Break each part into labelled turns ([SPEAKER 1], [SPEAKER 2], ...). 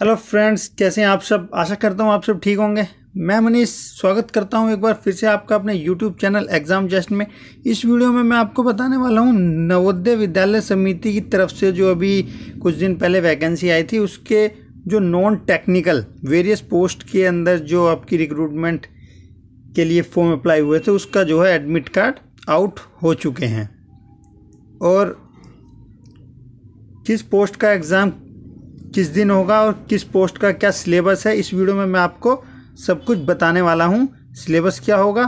[SPEAKER 1] hello friends कैसे हैं आप सब आशा करता हूँ आप सब ठीक होंगे मैं मनीष स्वागत करता हूँ एक बार फिर से आपका अपने यूट्यूब चैनल एग्ज़ाम जस्ट में इस वीडियो में मैं आपको बताने वाला हूँ नवोदय विद्यालय समिति की तरफ से जो अभी कुछ दिन पहले वैकेंसी आई थी उसके जो नॉन टेक्निकल वेरियस पोस्ट के अंदर जो आपकी रिक्रूटमेंट के लिए फॉर्म अप्लाई हुए थे उसका जो है एडमिट कार्ड आउट हो चुके हैं और किस पोस्ट का एग्ज़ाम किस दिन होगा और किस पोस्ट का क्या सिलेबस है इस वीडियो में मैं आपको सब कुछ बताने वाला हूँ सिलेबस क्या होगा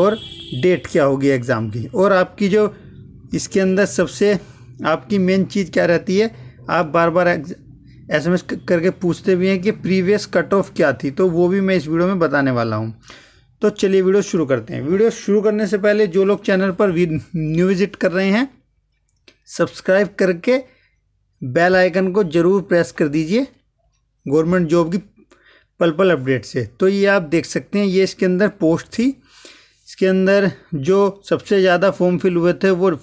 [SPEAKER 1] और डेट क्या होगी एग्ज़ाम की और आपकी जो इसके अंदर सबसे आपकी मेन चीज़ क्या रहती है आप बार बार एस एम एस करके पूछते भी हैं कि प्रीवियस कट ऑफ क्या थी तो वो भी मैं इस वीडियो में बताने वाला हूँ तो चलिए वीडियो शुरू करते हैं वीडियो शुरू करने से पहले जो लोग चैनल पर न्यू विजिट कर रहे हैं सब्सक्राइब करके बेल आइकन को ज़रूर प्रेस कर दीजिए गवर्नमेंट जॉब की पल पल अपडेट से तो ये आप देख सकते हैं ये इसके अंदर पोस्ट थी इसके अंदर जो सबसे ज़्यादा फॉर्म फिल हुए थे वो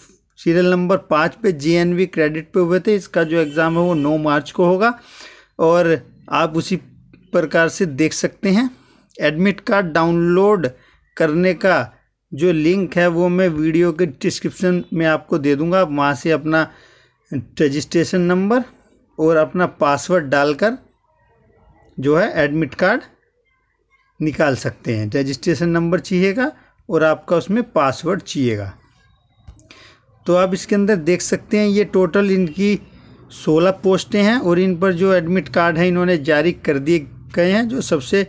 [SPEAKER 1] सीरियल नंबर पाँच पे जीएनवी क्रेडिट पे हुए थे इसका जो एग्ज़ाम है वो नौ मार्च को होगा और आप उसी प्रकार से देख सकते हैं एडमिट कार्ड डाउनलोड करने का जो लिंक है वो मैं वीडियो के डिस्क्रिप्शन में आपको दे दूंगा आप वहाँ से अपना रजिस्ट्रेशन नंबर और अपना पासवर्ड डालकर जो है एडमिट कार्ड निकाल सकते हैं रजिस्ट्रेशन नंबर चाहिएगा और आपका उसमें पासवर्ड चाहिएगा तो आप इसके अंदर देख सकते हैं ये टोटल इनकी सोलह पोस्टें हैं और इन पर जो एडमिट कार्ड हैं इन्होंने जारी कर दिए गए हैं जो सबसे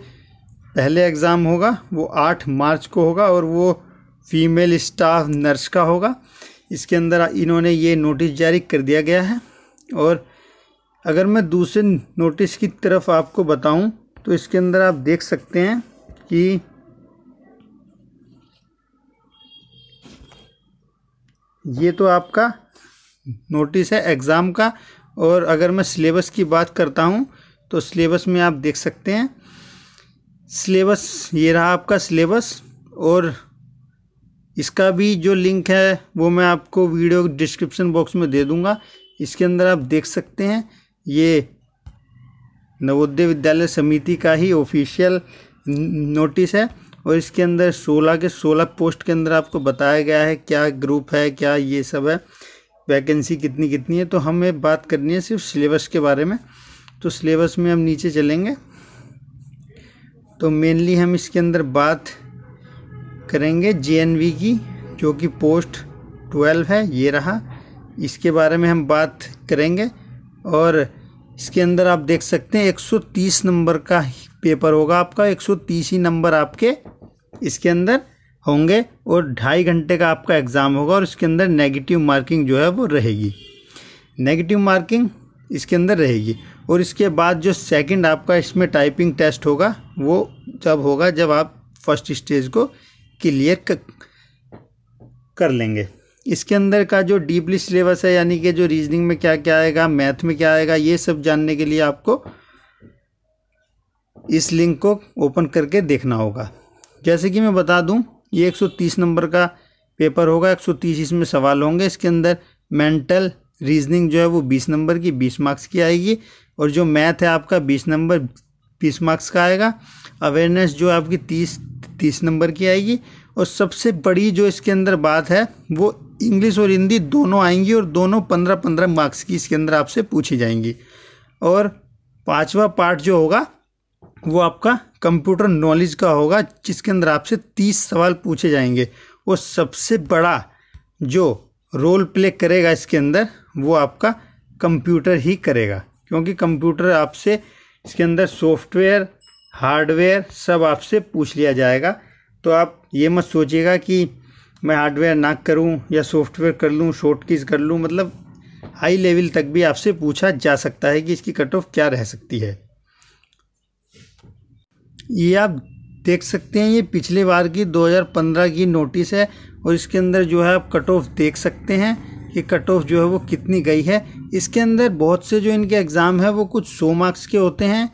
[SPEAKER 1] पहले एग्ज़ाम होगा वो आठ मार्च को होगा और वो फीमेल स्टाफ नर्स का होगा इसके अंदर इन्होंने ये नोटिस जारी कर दिया गया है और अगर मैं दूसरे नोटिस की तरफ आपको बताऊं तो इसके अंदर आप देख सकते हैं कि ये तो आपका नोटिस है एग्ज़ाम का और अगर मैं सिलेबस की बात करता हूँ तो सिलेबस में आप देख सकते हैं सिलेबस ये रहा आपका सिलेबस और इसका भी जो लिंक है वो मैं आपको वीडियो डिस्क्रिप्शन बॉक्स में दे दूंगा इसके अंदर आप देख सकते हैं ये नवोदय विद्यालय समिति का ही ऑफिशियल नोटिस है और इसके अंदर 16 के 16 पोस्ट के अंदर आपको बताया गया है क्या ग्रुप है क्या ये सब है वैकेंसी कितनी कितनी है तो हमें बात करनी है सिर्फ सिलेबस के बारे में तो सिलेबस में हम नीचे चलेंगे तो मेनली हम इसके अंदर बात करेंगे जे की जो कि पोस्ट 12 है ये रहा इसके बारे में हम बात करेंगे और इसके अंदर आप देख सकते हैं 130 नंबर का पेपर होगा आपका 130 ही नंबर आपके इसके अंदर होंगे और ढाई घंटे का आपका एग्ज़ाम होगा और इसके अंदर नेगेटिव मार्किंग जो है वो रहेगी नेगेटिव मार्किंग इसके अंदर रहेगी और इसके बाद जो सेकंड आपका इसमें टाइपिंग टेस्ट होगा वो जब होगा जब आप फर्स्ट स्टेज को क्लियर कर लेंगे इसके अंदर का जो डीपली सिलेबस है यानी कि जो रीजनिंग में क्या क्या आएगा मैथ में क्या आएगा ये सब जानने के लिए आपको इस लिंक को ओपन करके देखना होगा जैसे कि मैं बता दूं ये 130 नंबर का पेपर होगा 130 इसमें सवाल होंगे इसके अंदर मेंटल रीजनिंग जो है वो 20 नंबर की 20 मार्क्स की आएगी और जो मैथ है आपका 20 नंबर बीस मार्क्स का आएगा अवेयरनेस जो आपकी तीस तीस नंबर की आएगी और सबसे बड़ी जो इसके अंदर बात है वो इंग्लिश और हिंदी दोनों आएंगी और दोनों पंद्रह पंद्रह मार्क्स की इसके अंदर आपसे पूछी जाएंगी और पांचवा पार्ट जो होगा वो आपका कंप्यूटर नॉलेज का होगा जिसके अंदर आपसे तीस सवाल पूछे जाएंगे और सबसे बड़ा जो रोल प्ले करेगा इसके अंदर वो आपका कंप्यूटर ही करेगा क्योंकि कंप्यूटर आपसे इसके अंदर सॉफ्टवेयर हार्डवेयर सब आपसे पूछ लिया जाएगा तो आप ये मत सोचिएगा कि मैं हार्डवेयर ना करूं या सॉफ्टवेयर कर लूं शॉर्ट कीज कर लूं मतलब हाई लेवल तक भी आपसे पूछा जा सकता है कि इसकी कट ऑफ क्या रह सकती है ये आप देख सकते हैं ये पिछले बार की 2015 की नोटिस है और इसके अंदर जो है आप कट ऑफ देख सकते हैं कि कट ऑफ जो है वो कितनी गई है इसके अंदर बहुत से जो इनके एग्ज़ाम है वो कुछ सौ मार्क्स के होते हैं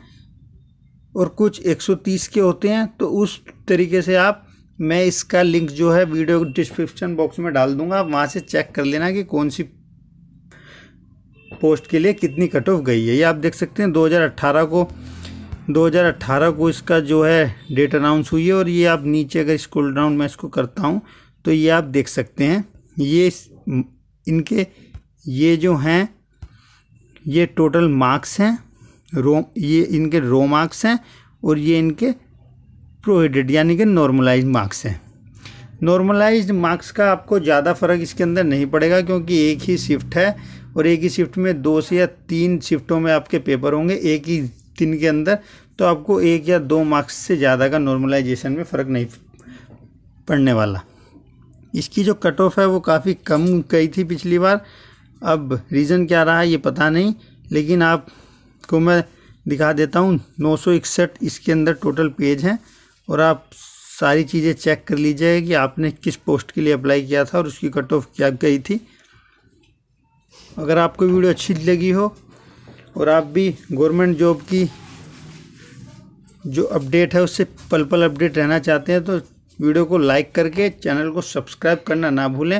[SPEAKER 1] और कुछ 130 के होते हैं तो उस तरीके से आप मैं इसका लिंक जो है वीडियो डिस्क्रिप्शन बॉक्स में डाल दूंगा आप वहाँ से चेक कर लेना कि कौन सी पोस्ट के लिए कितनी कट ऑफ गई है ये आप देख सकते हैं 2018 को 2018 को इसका जो है डेट अनाउंस हुई है और ये आप नीचे अगर स्कूल डाउन मैं इसको करता हूँ तो ये आप देख सकते हैं ये इनके ये जो हैं ये टोटल मार्क्स हैं रो ये इनके रो मार्क्स हैं और ये इनके प्रोहिडेड यानी कि नॉर्मलाइज मार्क्स हैं नॉर्मलाइज्ड मार्क्स का आपको ज़्यादा फ़र्क इसके अंदर नहीं पड़ेगा क्योंकि एक ही शिफ्ट है और एक ही शिफ्ट में दो से या तीन शिफ्टों में आपके पेपर होंगे एक ही दिन के अंदर तो आपको एक या दो मार्क्स से ज़्यादा का नॉर्मलाइजेशन में फ़र्क नहीं पड़ने वाला इसकी जो कट ऑफ है वो काफ़ी कम गई थी पिछली बार अब रीज़न क्या रहा है ये पता नहीं लेकिन आपको मैं दिखा देता हूँ नौ इसके अंदर टोटल पेज हैं और आप सारी चीज़ें चेक कर लीजिए कि आपने किस पोस्ट के लिए अप्लाई किया था और उसकी कट ऑफ क्या गई थी अगर आपको वीडियो अच्छी लगी हो और आप भी गवर्नमेंट जॉब की जो अपडेट है उससे पल पल अपडेट रहना चाहते हैं तो वीडियो को लाइक करके चैनल को सब्सक्राइब करना ना भूलें